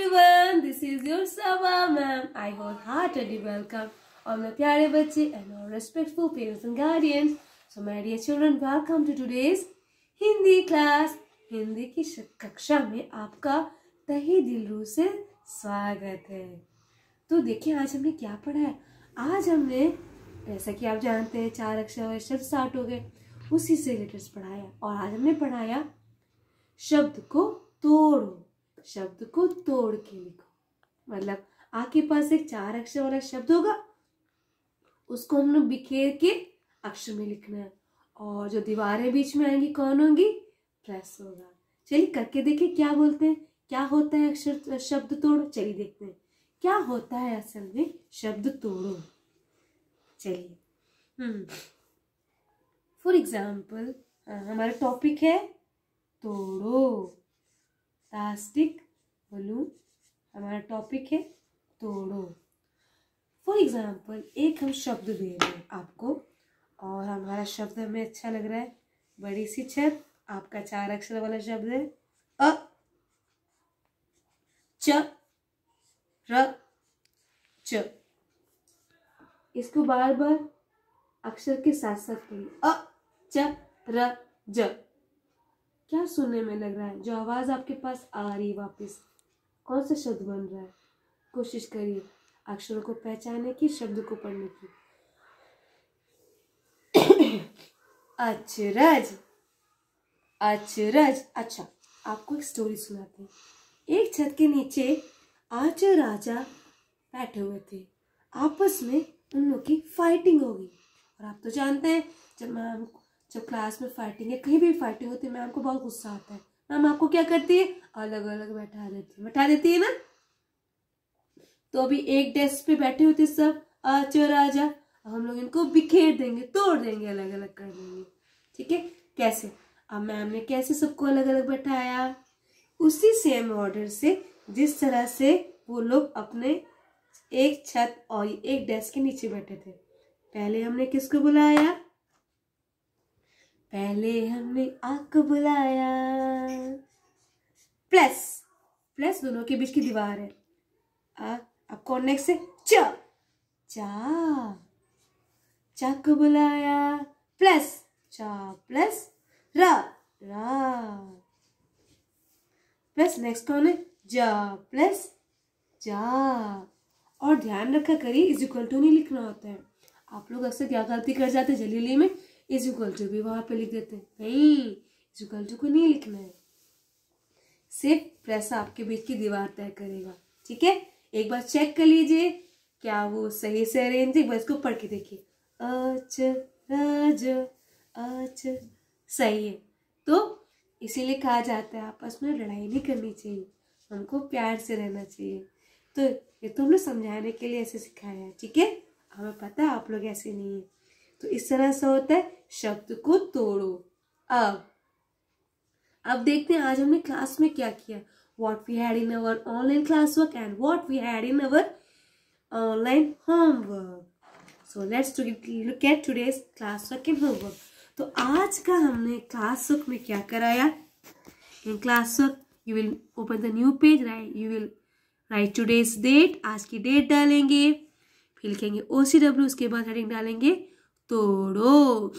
everyone, this is your Saba ma'am. I wholeheartedly welcome all my pyare bache and all respectful parents and guardians. So my dear children, welcome to today's Hindi class Hindi की कक्षा में आपका तही दिल रूह से स्वागत है तो देखिए आज हमने क्या पढ़ा है आज हमने जैसा कि आप जानते हैं चार अक्षर वाले शब्द स्टार्ट हो गए उसी से रिलेटेड पढ़ाया और आज हमने पढ़ाया शब्द को तोड़ो शब्द को तोड़ के लिखो मतलब आपके पास एक चार अक्षर वाला शब्द होगा उसको हम लोग बिखेर के अक्षर में लिखना है और जो दीवारें बीच में आएंगी कौन होंगी प्रेस होगा चलिए करके देखिए क्या बोलते हैं क्या होता है अक्षर शब्द तोड़ो चलिए देखते हैं क्या होता है असल में शब्द तोड़ो चलिए फॉर एग्जाम्पल हम्म। हमारा टॉपिक है तोड़ो प्लास्टिक बलून हमारा टॉपिक है तोड़ो फॉर एग्ज़ाम्पल एक हम शब्द दे रहे हैं आपको और हमारा शब्द हमें अच्छा लग रहा है बड़ी सी छत आपका चार अक्षर वाला शब्द है अ च र च इसको बार बार अक्षर के साथ साथ अ च र ज क्या सुनने में लग रहा है जो आवाज़ आपके पास आ रही है वापस कौन सा शब्द बन रहा है कोशिश करिए अक्षरों को पहचानने की शब्द को पढ़ने की अचरज अचरज अच्छा आपको एक स्टोरी सुनाते हैं एक छत के नीचे आज राजा बैठे हुए थे आपस में उन लोग की फाइटिंग हो गई और आप तो जानते हैं जब मैम जब क्लास में फाइटिंग है कहीं भी फाइटिंग होती है मैम को बहुत गुस्सा आता है मैम आपको क्या करती है अलग अलग बैठा देती है बैठा देती है ना तो अभी एक डेस्क पे बैठे होते सब आ चोर आ हम लोग इनको बिखेर देंगे तोड़ देंगे अलग अलग कर देंगे ठीक है कैसे अब मैम ने कैसे सबको अलग अलग बैठाया उसी सेम ऑर्डर से जिस तरह से वो लोग अपने एक छत और एक डेस्क के नीचे बैठे थे पहले हमने किसको बुलाया पहले हमने आपको बुलाया प्लस प्लस दोनों के बीच की दीवार है आ अब कौन नेक्स्ट है च चा चा को बुलाया प्लस चा प्लस रा रा प्लस नेक्स्ट कौन है जा प्लस जा और ध्यान रखा करिए इज इक्वल टू नहीं लिखना होता है आप लोग अक्सर क्या गलती कर जाते जलीली में इज इक्वल टू भी वहां पे लिख देते हैं नहीं इज इक्वल टू को नहीं लिखना है सिर्फ प्रेस आपके बीच की दीवार तय करेगा ठीक है एक बार चेक कर लीजिए क्या वो सही से अरेंज है बस बार इसको पढ़ के देखिए अच रज अच सही है तो इसीलिए कहा जाता है आपस में लड़ाई नहीं करनी चाहिए हमको प्यार से रहना चाहिए तो ये तो हमने समझाने के लिए ऐसे सिखाया है ठीक है हमें पता है आप लोग ऐसे नहीं है तो इस तरह से होता है शब्द को तोड़ो अब अब देखते हैं आज हमने क्लास में क्या किया what we had in our online class work and what we had in our online homework so let's look at today's class work in homework तो आज का हमने क्लास वर्क में क्या कराया class work you will open the new page right you will write today's date आज की date डालेंगे फिर लिखेंगे ओ सी डब्ल्यू उसके बाद हेडिंग डालेंगे तोड़ो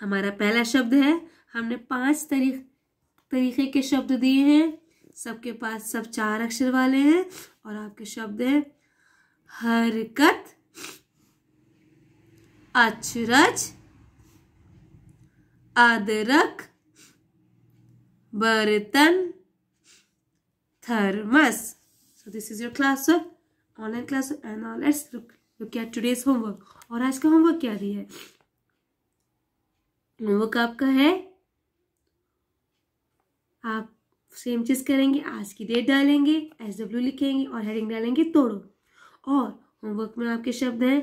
हमारा पहला शब्द है हमने पांच तरीक तरीके के शब्द दिए हैं सबके पास सब चार अक्षर वाले हैं और आपके शब्द है हरकत अचरज अदरक बर्तन thermos so this is your class online classwork and now let's look. तो क्या टूडेज होमवर्क और आज का होमवर्क क्या दिया है होमवर्क आपका है आप सेम चीज़ करेंगे आज की डेट डालेंगे एस डब्ल्यू लिखेंगे और हेडिंग डालेंगे तोड़ो और होमवर्क में आपके शब्द हैं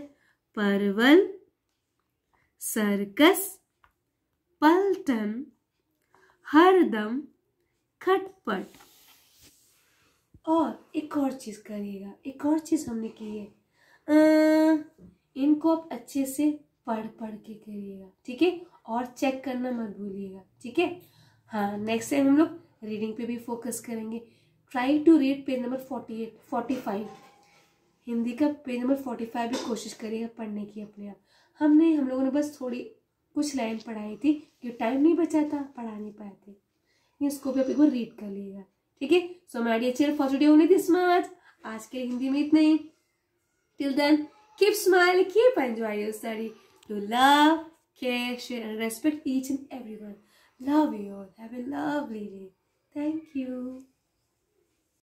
परवल सर्कस पलटन हरदम खटपट और एक और चीज़ करिएगा एक और चीज़ हमने की है इनको आप अच्छे से पढ़ पढ़ के करिएगा ठीक है और चेक करना मत भूलिएगा ठीक है हाँ नेक्स्ट टाइम हम लोग रीडिंग पे भी फोकस करेंगे try to read page number forty eight forty five Hindi का पेज नंबर फोर्टी फाइव भी कोशिश करिएगा पढ़ने की अपने आप हमने हम लोगों ने बस थोड़ी कुछ लाइन पढ़ाई थी क्योंकि टाइम नहीं बचा था पढ़ा नहीं पाए थे इसको भी आप एक बार रीड कर लिएगा ठीक है सो माय डियर चेयर for today only this much आज के हिंदी में इतना ही Till then, keep smiling, keep enjoying your study. Do love, care, share and respect each and everyone. Love you all. Have a lovely day. Thank you.